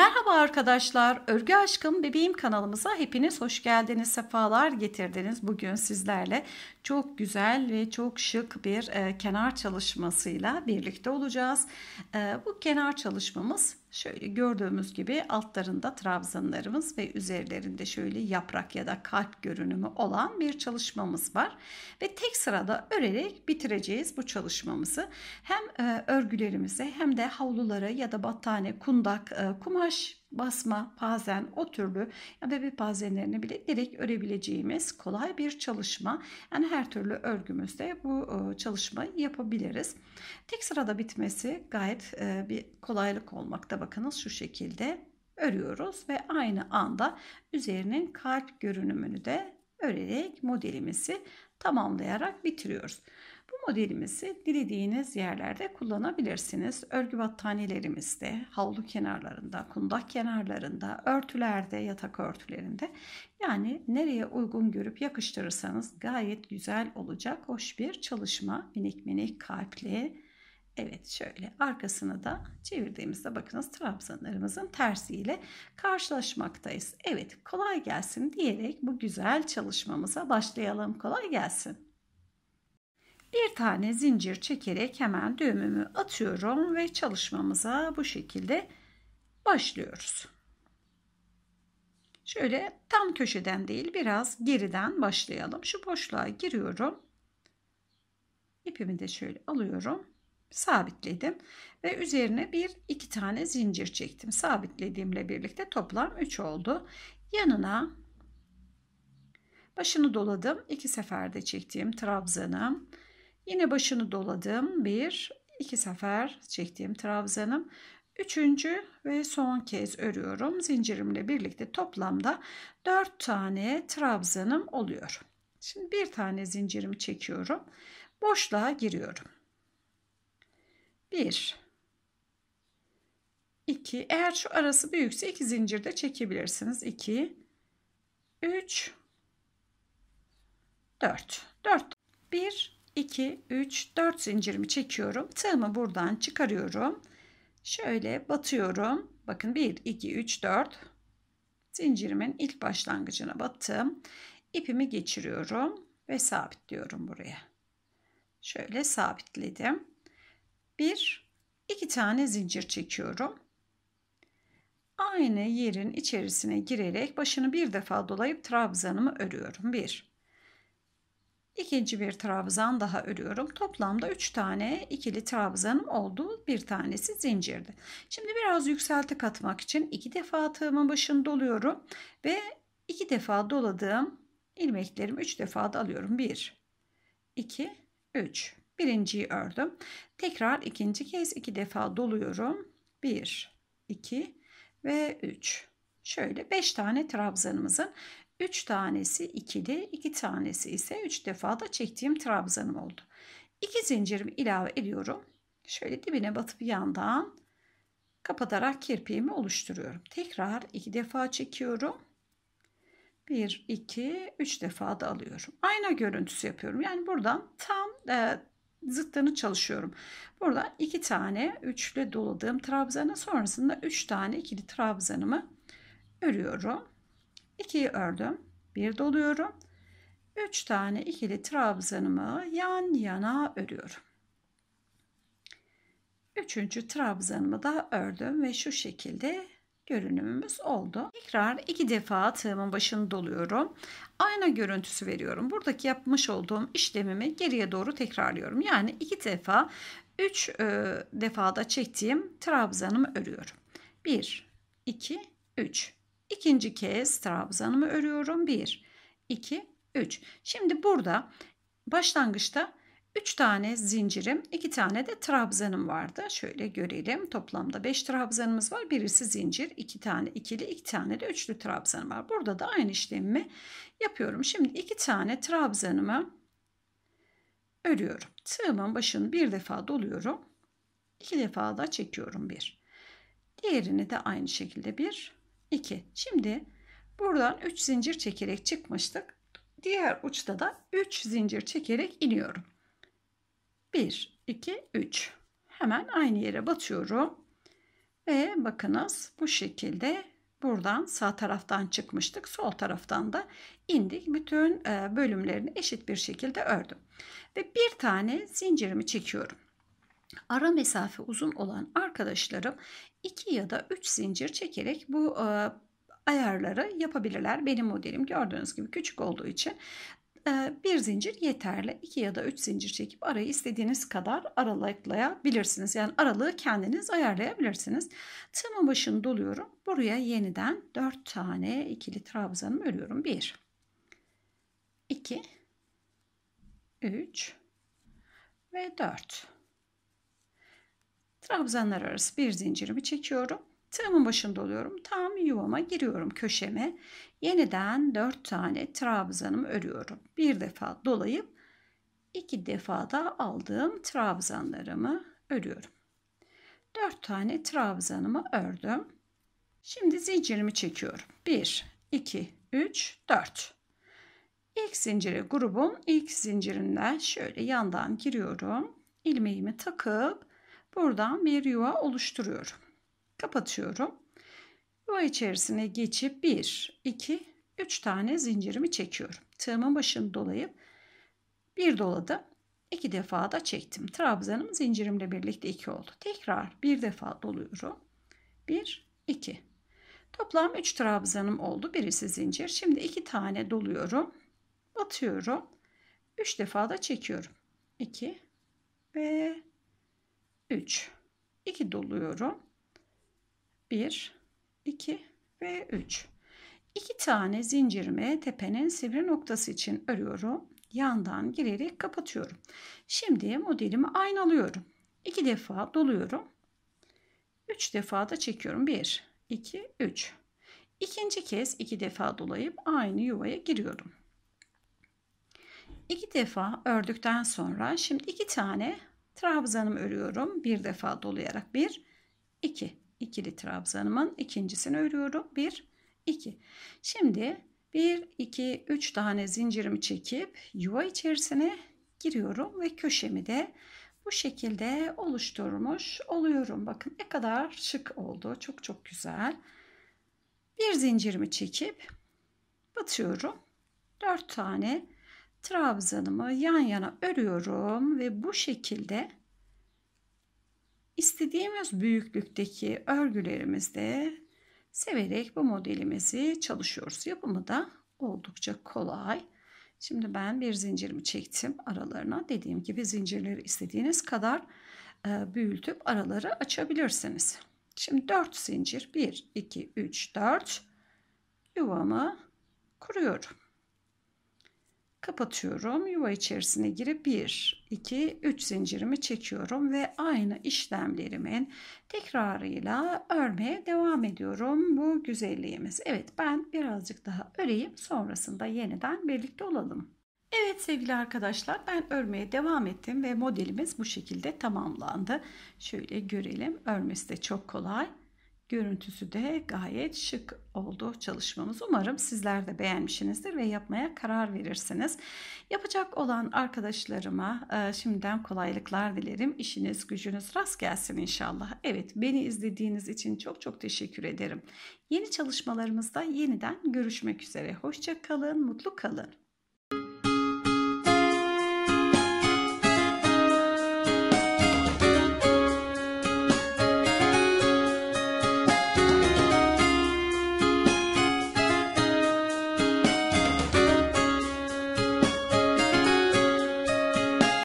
Merhaba arkadaşlar, Örgü Aşkım Bebeğim kanalımıza hepiniz hoş geldiniz, sefalar getirdiniz. Bugün sizlerle çok güzel ve çok şık bir e, kenar çalışmasıyla birlikte olacağız. E, bu kenar çalışmamız Şöyle gördüğümüz gibi altlarında trabzanlarımız ve üzerlerinde şöyle yaprak ya da kalp görünümü olan bir çalışmamız var. Ve tek sırada örerek bitireceğiz bu çalışmamızı. Hem e, örgülerimize hem de havlulara ya da battane, kundak, e, kumaş basma, pazen o türlü ya da bir pazenlerini bile direkt örebileceğimiz kolay bir çalışma. Yani her türlü örgümüzde bu e, çalışmayı yapabiliriz. Tek sırada bitmesi gayet e, bir kolaylık olmakta. Bakınız şu şekilde örüyoruz ve aynı anda üzerinin kalp görünümünü de örerek modelimizi tamamlayarak bitiriyoruz. Bu modelimizi dilediğiniz yerlerde kullanabilirsiniz. Örgü battaniyelerimizde, havlu kenarlarında, kundak kenarlarında, örtülerde, yatak örtülerinde. Yani nereye uygun görüp yakıştırırsanız gayet güzel olacak, hoş bir çalışma. Minik minik kalpli Evet şöyle arkasını da çevirdiğimizde bakınız trabzanlarımızın tersiyle karşılaşmaktayız. Evet kolay gelsin diyerek bu güzel çalışmamıza başlayalım. Kolay gelsin. Bir tane zincir çekerek hemen düğümümü atıyorum ve çalışmamıza bu şekilde başlıyoruz. Şöyle tam köşeden değil biraz geriden başlayalım. Şu boşluğa giriyorum. İpimi de şöyle alıyorum sabitledim ve üzerine bir iki tane zincir çektim. Sabitlediğimle birlikte toplam 3 oldu. Yanına başını doladım. iki seferde çektiğim trabzanım. Yine başını doladım. Bir, iki sefer çektiğim trabzanım. Üçüncü ve son kez örüyorum. Zincirimle birlikte toplamda dört tane trabzanım oluyor. Şimdi bir tane zincirimi çekiyorum. Boşluğa giriyorum. 1 2 eğer şu arası büyükse 2 zincirde çekebilirsiniz 2 3 4 4 1 2 3 4 zincirimi çekiyorum tığımı buradan çıkarıyorum şöyle batıyorum bakın 1 2 3 4 zincirimin ilk başlangıcına battım ipimi geçiriyorum ve sabitliyorum buraya şöyle sabitledim bir, iki tane zincir çekiyorum. Aynı yerin içerisine girerek başını bir defa dolayıp trabzanımı örüyorum. Bir, İkinci bir trabzan daha örüyorum. Toplamda üç tane ikili trabzanım oldu. Bir tanesi zincirdi. Şimdi biraz yükselti katmak için iki defa tığımın başını doluyorum ve iki defa doladığım ilmeklerimi üç defa da alıyorum. Bir, iki, üç. Birinciyi ördüm. Tekrar ikinci kez iki defa doluyorum. 1, 2 ve 3. Şöyle 5 tane trabzanımızın 3 tanesi ikili, 2 iki tanesi ise 3 defa da çektiğim trabzanım oldu. 2 zincirimi ilave ediyorum. Şöyle dibine batıp yandan kapatarak kirpiğimi oluşturuyorum. Tekrar 2 defa çekiyorum. 1, 2, 3 defa da alıyorum. Ayna görüntüsü yapıyorum. Yani buradan tam e, zıttını çalışıyorum. Burada iki tane üçlü doladığım trabzanı sonrasında üç tane ikili trabzanımı örüyorum. 2'yi ördüm. Bir doluyorum. Üç tane ikili trabzanımı yan yana örüyorum. Üçüncü trabzanımı da ördüm ve şu şekilde görünümümüz oldu. Tekrar iki defa tığımın başını doluyorum. Ayna görüntüsü veriyorum. Buradaki yapmış olduğum işlemimi geriye doğru tekrarlıyorum. Yani iki defa 3 e, defada çektiğim trabzanımı örüyorum. 1, 2, 3. İkinci kez trabzanımı örüyorum. 1, 2, 3. Şimdi burada başlangıçta 3 tane zincirim, 2 tane de trabzanım vardı. Şöyle görelim. Toplamda 5 trabzanımız var. Birisi zincir, 2 tane ikili, 2 tane de üçlü trabzanım var. Burada da aynı işlemi yapıyorum. Şimdi 2 tane trabzanımı örüyorum. Tığımın başını bir defa doluyorum. 2 defa da çekiyorum bir. Diğerini de aynı şekilde bir, iki. Şimdi buradan 3 zincir çekerek çıkmıştık. Diğer uçta da 3 zincir çekerek iniyorum. 1, 2, 3. Hemen aynı yere batıyorum. Ve bakınız bu şekilde buradan sağ taraftan çıkmıştık. Sol taraftan da indik. Bütün e, bölümlerini eşit bir şekilde ördüm. Ve bir tane zincirimi çekiyorum. Ara mesafe uzun olan arkadaşlarım 2 ya da 3 zincir çekerek bu e, ayarları yapabilirler. Benim modelim gördüğünüz gibi küçük olduğu için ee, bir zincir yeterli. 2 ya da 3 zincir çekip arayı istediğiniz kadar aralıklayabilirsiniz. Yani aralığı kendiniz ayarlayabilirsiniz. Tığımın başını doluyorum. Buraya yeniden 4 tane ikili trabzanımı örüyorum. 1 2 3 ve 4 trabzanlar arası bir zincirimi çekiyorum Tığımın başında oluyorum. Tam yuvama giriyorum köşeme. Yeniden 4 tane trabzanımı örüyorum. Bir defa dolayıp iki defa da aldığım trabzanlarımı örüyorum. 4 tane trabzanımı ördüm. Şimdi zincirimi çekiyorum. 1, 2, 3, 4. İlk zinciri grubun ilk zincirinde şöyle yandan giriyorum. İlmeğimi takıp buradan bir yuva oluşturuyorum kapatıyorum. Bu içerisine geçip 1, 2, 3 tane zincirimi çekiyorum. Tığımın başını dolayıp bir doladım. iki defa da çektim. Trabzanım zincirimle birlikte 2 oldu. Tekrar bir defa doluyorum. 1, 2. Toplam 3 trabzanım oldu. Birisi zincir. Şimdi 2 tane doluyorum. Batıyorum. 3 defa da çekiyorum. 2 ve 3. 2 doluyorum. 1, 2 ve 3. 2 tane zincirimi tepenin sivri noktası için örüyorum. Yandan girerek kapatıyorum. Şimdi modelimi aynalıyorum. 2 defa doluyorum. 3 defa da çekiyorum. 1, 2, 3. İkinci kez 2 iki defa dolayıp aynı yuvaya giriyorum. 2 defa ördükten sonra şimdi 2 tane trabzanımı örüyorum. 1 defa dolayarak 1, 2 ikili trabzanımın ikincisini örüyorum. 1 2. Şimdi 1 2 3 tane zincirimi çekip yuva içerisine giriyorum ve köşemi de bu şekilde oluşturmuş oluyorum. Bakın ne kadar şık oldu. Çok çok güzel. Bir zincirimi çekip batıyorum. 4 tane trabzanımı yan yana örüyorum ve bu şekilde istediğimiz büyüklükteki örgülerimizde severek bu modelimizi çalışıyoruz. Yapımı da oldukça kolay. Şimdi ben bir zincirimi çektim aralarına. Dediğim gibi zincirleri istediğiniz kadar e, büyütüp araları açabilirsiniz. Şimdi 4 zincir 1 2 3 4 yuvamı kuruyorum. Kapatıyorum. Yuva içerisine girip 1, 2, 3 zincirimi çekiyorum ve aynı işlemlerimin tekrarıyla örmeye devam ediyorum bu güzelliğimiz. Evet ben birazcık daha öreyim sonrasında yeniden birlikte olalım. Evet sevgili arkadaşlar ben örmeye devam ettim ve modelimiz bu şekilde tamamlandı. Şöyle görelim örmesi de çok kolay. Görüntüsü de gayet şık oldu çalışmamız. Umarım sizler de beğenmişsinizdir ve yapmaya karar verirsiniz. Yapacak olan arkadaşlarıma e, şimdiden kolaylıklar dilerim. İşiniz gücünüz rast gelsin inşallah. Evet beni izlediğiniz için çok çok teşekkür ederim. Yeni çalışmalarımızda yeniden görüşmek üzere. Hoşça kalın, mutlu kalın.